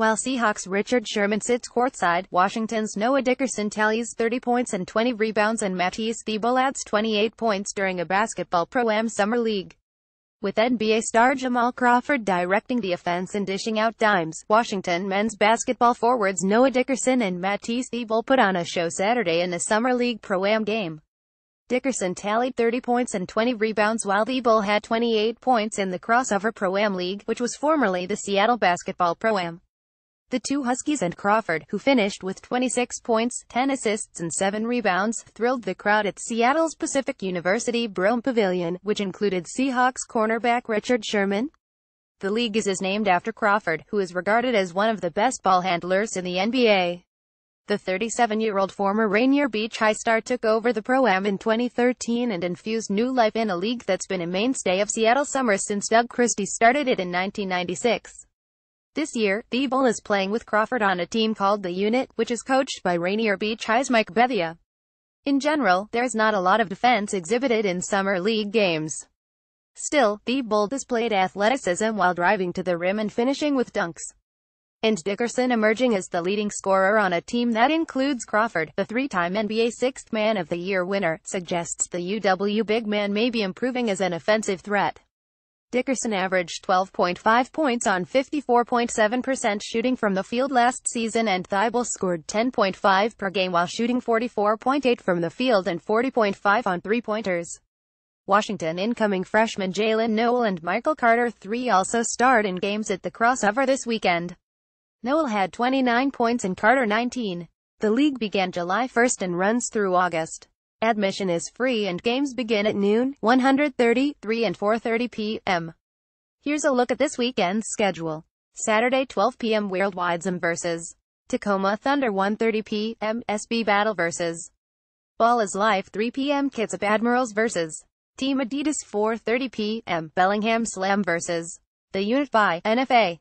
While Seahawks Richard Sherman sits courtside, Washington's Noah Dickerson tallies 30 points and 20 rebounds and Matisse Thibault adds 28 points during a basketball pro-am summer league. With NBA star Jamal Crawford directing the offense and dishing out dimes, Washington men's basketball forwards Noah Dickerson and Matisse Thibault put on a show Saturday in a summer league pro-am game. Dickerson tallied 30 points and 20 rebounds while Thibault had 28 points in the crossover pro-am league, which was formerly the Seattle Basketball Pro-Am. The two Huskies and Crawford, who finished with 26 points, 10 assists and 7 rebounds, thrilled the crowd at Seattle's Pacific University Brome Pavilion, which included Seahawks cornerback Richard Sherman, the league is named after Crawford, who is regarded as one of the best ball handlers in the NBA. The 37-year-old former Rainier Beach High star took over the Pro-Am in 2013 and infused new life in a league that's been a mainstay of Seattle summer since Doug Christie started it in 1996. This year, Thiebel is playing with Crawford on a team called The Unit, which is coached by Rainier Beach High's Mike Bevia. In general, there's not a lot of defense exhibited in summer league games. Still, Thiebel displayed athleticism while driving to the rim and finishing with dunks. And Dickerson emerging as the leading scorer on a team that includes Crawford, the three-time NBA Sixth Man of the Year winner, suggests the UW big man may be improving as an offensive threat. Dickerson averaged 12.5 points on 54.7% shooting from the field last season and Thibault scored 10.5 per game while shooting 44.8 from the field and 40.5 on three-pointers. Washington incoming freshmen Jalen Noel and Michael Carter III also starred in games at the crossover this weekend. Noel had 29 points and Carter 19. The league began July 1 and runs through August. Admission is free and games begin at noon, 1.30, 3 and 4.30 p.m. Here's a look at this weekend's schedule. Saturday 12 p.m. Worldwide Zim vs. Tacoma Thunder 1.30 p.m. SB Battle vs. Ball is Life 3 p.m. Kitsap Admirals vs. Team Adidas 4.30 p.m. Bellingham Slam vs. The Unit by NFA.